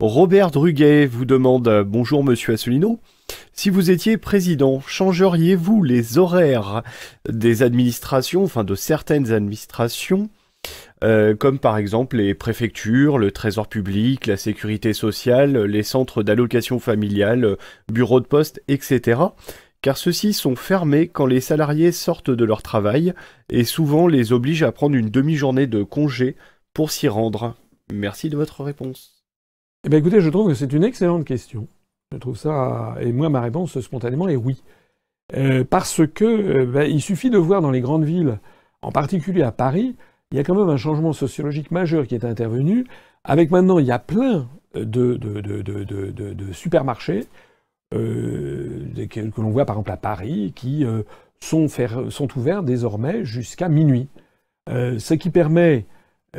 Robert Druguet vous demande euh, Bonjour Monsieur Asselineau. Si vous étiez président, changeriez-vous les horaires des administrations, enfin de certaines administrations, euh, comme par exemple les préfectures, le trésor public, la sécurité sociale, les centres d'allocation familiale, bureaux de poste, etc. Car ceux-ci sont fermés quand les salariés sortent de leur travail et souvent les obligent à prendre une demi-journée de congé pour s'y rendre. Merci de votre réponse. Eh ben, écoutez, je trouve que c'est une excellente question. Je trouve ça, et moi ma réponse spontanément est oui. Euh, parce que euh, ben, il suffit de voir dans les grandes villes, en particulier à Paris, il y a quand même un changement sociologique majeur qui est intervenu. Avec maintenant, il y a plein de, supermarchés que, l'on voit par exemple à Paris qui euh, sont, sont ouverts désormais jusqu'à minuit. ce qui permet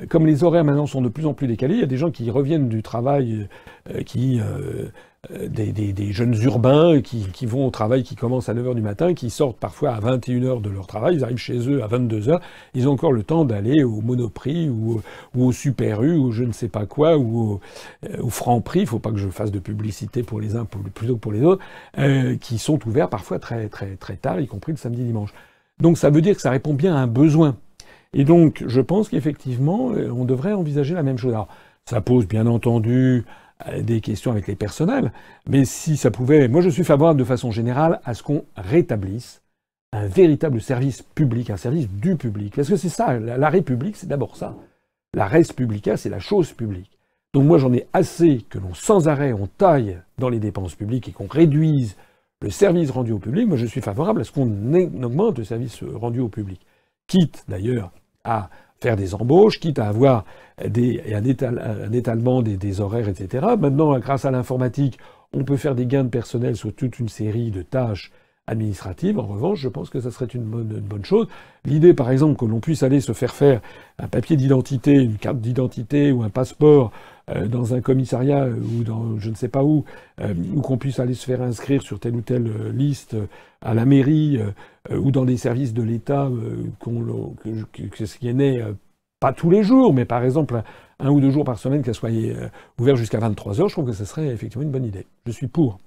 comme les horaires maintenant sont de plus en plus décalés, il y a des gens qui reviennent du travail, euh, qui, euh, euh, des, jeunes urbains qui, vont au travail, qui commence à 9h du matin, qui sortent parfois à 21h de leur travail, ils arrivent chez eux à 22h, ils ont encore le temps d'aller au Monoprix ou, ou, au Super U ou je ne sais pas quoi, ou au, au Franprix, il faut pas que je fasse de publicité pour les uns plutôt que pour les autres, qui sont ouverts parfois très, très, très tard, y compris le samedi-dimanche. Donc ça veut dire que ça répond bien à un besoin. Et donc, je pense qu'effectivement, euh, on devrait envisager la même chose. Alors, ça pose bien entendu euh, des questions avec les personnels, mais si ça pouvait, moi je suis favorable de façon générale à ce qu'on rétablisse un véritable service public, un service du public. Parce que c'est ça, la, République, c'est d'abord ça. La res publica, c'est la chose publique. Donc moi j'en ai assez que l'on sans arrêt on taille dans les dépenses publiques et qu'on réduise le service rendu au public. Moi je suis favorable à ce qu'on augmente le service euh, rendu au public. Quitte d'ailleurs à faire des embauches, quitte à avoir un, étalement des, horaires, etc. Maintenant, grâce à l'informatique, on peut faire des gains de personnel sur toute une série de tâches administrative. En revanche, je pense que ça serait une bonne, bonne chose. L'idée, par exemple, que l'on puisse aller se faire faire un papier d'identité, une carte d'identité ou un passeport euh, dans un commissariat euh, ou dans je ne sais pas où, euh, ou qu'on puisse aller se faire inscrire sur telle ou telle liste à la mairie ou dans des services de l'État, qu'on que, ce qui est né pas tous les jours, mais par exemple un, ou deux jours par semaine, qu'elle soit ouverte jusqu'à 23 heures, je trouve que ce serait effectivement une bonne idée. Je suis pour.